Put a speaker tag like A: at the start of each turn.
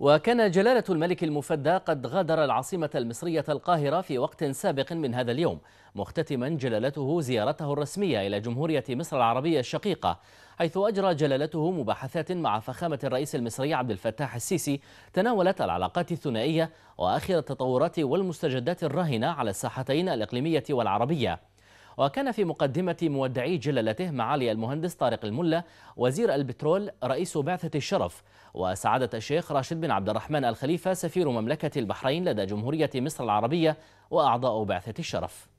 A: وكان جلالة الملك المفدى قد غادر العاصمة المصرية القاهرة في وقت سابق من هذا اليوم مختتما جلالته زيارته الرسمية إلى جمهورية مصر العربية الشقيقة حيث أجرى جلالته مباحثات مع فخامة الرئيس المصري عبد الفتاح السيسي تناولت العلاقات الثنائية وآخر التطورات والمستجدات الراهنة على الساحتين الإقليمية والعربية وكان في مقدمة مودعي جلالته معالي المهندس طارق الملا وزير البترول رئيس بعثة الشرف وسعادة الشيخ راشد بن عبد الرحمن الخليفة سفير مملكة البحرين لدى جمهورية مصر العربية وأعضاء بعثة الشرف